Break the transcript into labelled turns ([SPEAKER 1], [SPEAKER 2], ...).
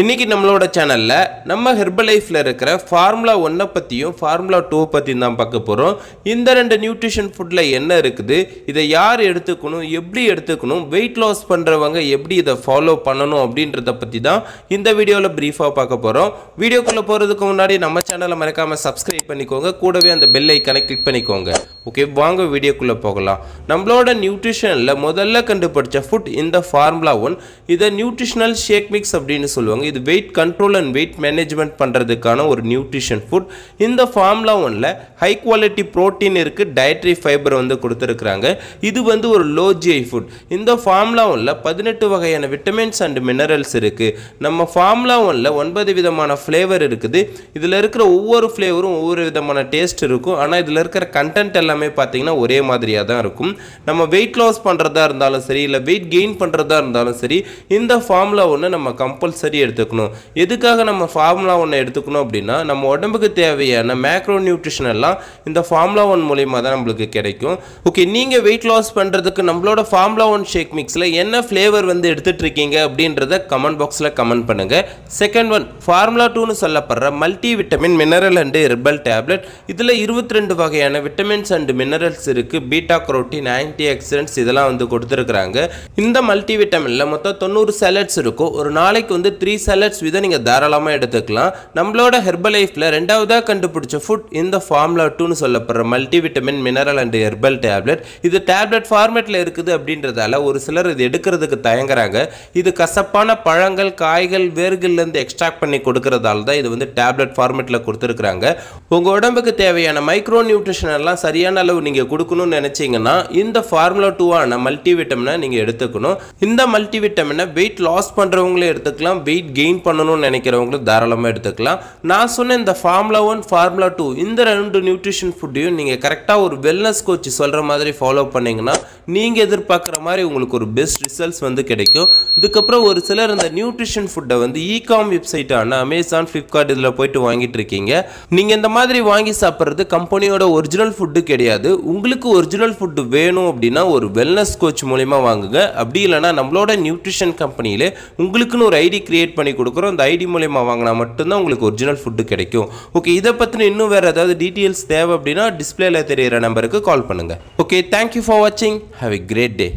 [SPEAKER 1] இன்றைக்கி நம்மளோட சேனலில் நம்ம ஹெர்பல் லைஃப்பில் இருக்கிற ஃபார்முலா ஒன்றை பற்றியும் ஃபார்முலா டூ பற்றியும் தான் பார்க்க போகிறோம் இந்த ரெண்டு நியூட்ரிஷன் ஃபுட்டில் என்ன இருக்குது இதை யார் எடுத்துக்கணும் எப்படி எடுத்துக்கணும் வெயிட் லாஸ் பண்ணுறவங்க எப்படி இதை ஃபாலோ பண்ணணும் அப்படின்றத பற்றி தான் இந்த வீடியோவில் ப்ரீஃபாக பார்க்க போகிறோம் வீடியோக்குள்ளே போகிறதுக்கு முன்னாடி நம்ம சேனலை மறக்காமல் சப்ஸ்கிரைப் பண்ணிக்கோங்க கூடவே அந்த பெல் ஐக்கனை கிளிக் பண்ணிக்கோங்க ஓகே வாங்க வீடியோக்குள்ளே போகலாம் நம்மளோட நியூட்ரிஷனில் முதல்ல கண்டுபிடிச்ச ஃபுட் இந்த ஃபார்முலா ஒன் இதை நியூட்ரிஷனல் ஷேக் மிக்ஸ் அப்படின்னு சொல்லுவாங்க இது weight control and weight management பண்ணுறதுக்கான ஒரு நியூட்ரிஷன் ஃபுட் இந்த ஃபார்முலா ஒனில் ஹை குவாலிட்டி ப்ரோட்டீன் இருக்குது டயட்ரி ஃபைபர் வந்து கொடுத்துருக்குறாங்க இது வந்து ஒரு லோ ஜிஐ ஃபுட் இந்த ஃபார்முலா ஒனில் பதினெட்டு வகையான விட்டமின்ஸ் அண்ட் மினரல்ஸ் இருக்குது நம்ம ஃபார்முலா ஒனில் ஒன்பது விதமான ஃப்ளேவர் இருக்குது இதில் இருக்கிற ஒவ்வொரு ஃப்ளேவரும் ஒவ்வொரு விதமான டேஸ்ட் இருக்கும் ஆனால் இதில் இருக்கிற கண்டென்ட் எல்லாம் எல்லாமே பார்த்தீங்கன்னா ஒரே மாதிரியாக தான் இருக்கும் நம்ம வெயிட் லாஸ் பண்ணுறதா இருந்தாலும் சரி இல்லை வெயிட் கெயின் பண்ணுறதா இருந்தாலும் சரி இந்த ஃபார்முலா ஒன்று நம்ம கம்பல்சரி எடுத்துக்கணும் எதுக்காக நம்ம ஃபார்முலா ஒன்று எடுத்துக்கணும் அப்படின்னா நம்ம உடம்புக்கு தேவையான மேக்ரோ நியூட்ரிஷன் எல்லாம் இந்த ஃபார்முலா ஒன் மூலயமா தான் நம்மளுக்கு கிடைக்கும் ஓகே நீங்கள் வெயிட் லாஸ் பண்ணுறதுக்கு நம்மளோட ஃபார்முலா ஒன் ஷேக் மிக்ஸில் என்ன ஃப்ளேவர் வந்து எடுத்துகிட்டு இருக்கீங்க அப்படின்றத கமெண்ட் பாக்ஸில் கமெண்ட் பண்ணுங்கள் செகண்ட் ஒன் ஃபார்முலா டூன்னு சொல்லப்படுற multi vitamin mineral and herbal tablet இதில் இருபத்தி ரெண்டு வகையான விட்டமின்ஸ் அண்ட் அண்ட் மினரல்ஸ் இருக்குது பீட்டா குரோட்டின் ஆன்டி ஆக்சிடென்ட்ஸ் இதெல்லாம் வந்து கொடுத்துருக்குறாங்க இந்த மல்டி விட்டமின்ல மொத்தம் தொண்ணூறு சேலட்ஸ் இருக்கும் ஒரு நாளைக்கு வந்து த்ரீ சேலட்ஸ் விதை நீங்கள் தாராளமாக எடுத்துக்கலாம் நம்மளோட ஹெர்பல் லைஃப்பில் ரெண்டாவதாக கண்டுபிடிச்ச ஃபுட் இந்த ஃபார்ம்ல டூன்னு சொல்லப்படுற multi vitamin mineral and herbal tablet இது டேப்லெட் ஃபார்மேட்டில் இருக்குது அப்படின்றதால ஒரு சிலர் இது எடுக்கிறதுக்கு தயங்குறாங்க இது கசப்பான பழங்கள் காய்கள் வேர்கள்லேருந்து எக்ஸ்ட்ராக்ட் பண்ணி கொடுக்கறதால தான் இது வந்து டேப்லெட் ஃபார்மேட்டில் கொடுத்துருக்குறாங்க உங்கள் உடம்புக்கு தேவையான மைக்ரோ நியூட்ரிஷன் எல்லாம் சரியான சரியான அளவு நீங்கள் கொடுக்கணும்னு நினச்சிங்கன்னா இந்த ஃபார்முலா டூவான மல்டிவிட்டமினை நீங்கள் எடுத்துக்கணும் இந்த மல்டிவிட்டமினை வெயிட் லாஸ் பண்ணுறவங்களும் எடுத்துக்கலாம் வெயிட் கெயின் பண்ணணும்னு நினைக்கிறவங்களும் தாராளமாக எடுத்துக்கலாம் நான் சொன்ன இந்த ஃபார்முலா ஒன் ஃபார்முலா டூ இந்த ரெண்டு நியூட்ரிஷன் ஃபுட்டையும் நீங்கள் கரெக்டாக ஒரு வெல்னஸ் கோச் சொல்கிற மாதிரி ஃபாலோ பண்ணிங்கன்னா நீங்கள் எதிர்பார்க்குற மாதிரி உங்களுக்கு ஒரு பெஸ்ட் ரிசல்ட்ஸ் வந்து கிடைக்கும் இதுக்கப்புறம் ஒரு சிலர் இந்த நியூட்ரிஷன் ஃபுட்டை வந்து இகாம் வெப்சைட்டான அமேசான் ஃப்ளிப்கார்ட் இதில் போயிட்டு வாங்கிட்டு இருக்கீங்க நீங்கள் இந்த மாதிரி வாங்கி சாப்பிட்றது கம்பெனியோட ஒரிஜினல் ஃபுட்டு கிடையாது உங்களுக்கு ஒரிஜினல் ஃபுட்டு வேணும் அப்படின்னா ஒரு வெல்னஸ் கோச் மூலிமா வாங்குங்க அப்படி இல்லைனா நம்மளோட நியூட்ரிஷன் கம்பெனியிலே உங்களுக்குன்னு ஒரு ஐடி கிரியேட் பண்ணி கொடுக்குறோம் அந்த ஐடி மூலிமா வாங்கினா மட்டும்தான் உங்களுக்கு ஒரிஜினல் ஃபுட்டு கிடைக்கும் ஓகே இதை பற்றின இன்னும் வேறு ஏதாவது டீட்டெயில்ஸ் தேவை அப்படின்னா டிஸ்பிளேல தெரியிற நம்பருக்கு கால் பண்ணுங்கள் ஓகே தேங்க்யூ ஃபார் வாட்சிங் ஹாவ் எ கிரேட் டே